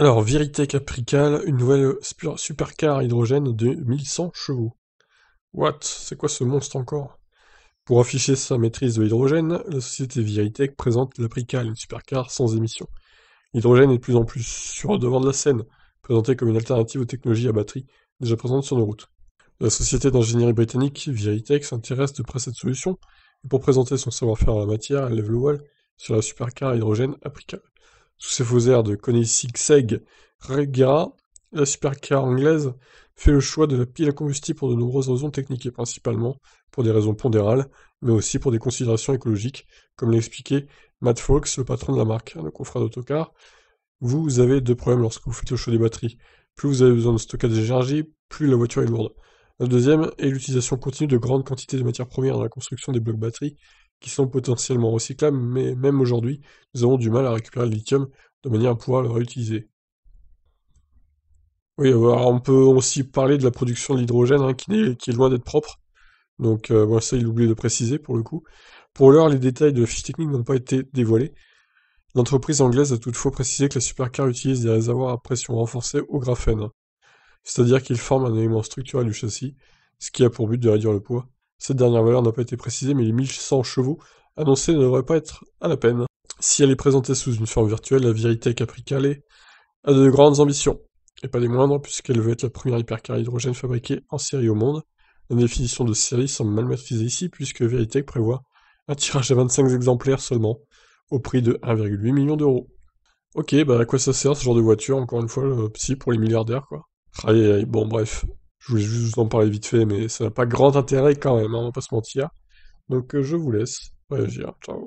Alors, Viritech Caprical, une nouvelle supercar hydrogène de 1100 chevaux. What C'est quoi ce monstre encore Pour afficher sa maîtrise de l'hydrogène, la société Viritech présente l'Aprical, une supercar sans émission. L'hydrogène est de plus en plus sur le devant de la scène, présenté comme une alternative aux technologies à batterie déjà présentes sur nos routes. La société d'ingénierie britannique Viritech s'intéresse de près à cette solution, et pour présenter son savoir-faire en la matière, elle lève le voile sur la supercar hydrogène Aprical. Sous ces faux airs de Koenigsegg Regera, la supercar anglaise fait le choix de la pile à combustible pour de nombreuses raisons techniques et principalement pour des raisons pondérales, mais aussi pour des considérations écologiques, comme l'expliquait Matt Fox, le patron de la marque, hein, le confrère d'autocar. Vous avez deux problèmes lorsque vous faites le choix des batteries. Plus vous avez besoin de stockage d'énergie, plus la voiture est lourde. La deuxième est l'utilisation continue de grandes quantités de matières premières dans la construction des blocs batteries, qui sont potentiellement recyclables, mais même aujourd'hui, nous avons du mal à récupérer le lithium de manière à pouvoir le réutiliser. Oui, alors on peut aussi parler de la production de l'hydrogène, hein, qui, est, loin d'être propre. Donc euh, ça, il oublie de préciser pour le coup. Pour l'heure, les détails de la fiche technique n'ont pas été dévoilés. L'entreprise anglaise a toutefois précisé que la supercar utilise des réservoirs à pression renforcée au graphène, c'est-à-dire qu'ils forment un élément structurel du châssis, ce qui a pour but de réduire le poids. Cette dernière valeur n'a pas été précisée, mais les 1100 chevaux annoncés ne devraient pas être à la peine. Si elle est présentée sous une forme virtuelle, la vérité calé a de grandes ambitions, et pas des moindres, puisqu'elle veut être la première hypercar hydrogène fabriquée en série au monde. La définition de série semble mal maîtrisée ici, puisque Veritech prévoit un tirage à 25 exemplaires seulement, au prix de 1,8 million d'euros. Ok, bah à quoi ça sert ce genre de voiture, encore une fois, le euh, psy pour les milliardaires, quoi. bon bref, je voulais juste vous en parler vite fait, mais ça n'a pas grand intérêt quand même, hein, on va pas se mentir. Donc euh, je vous laisse réagir. Ciao.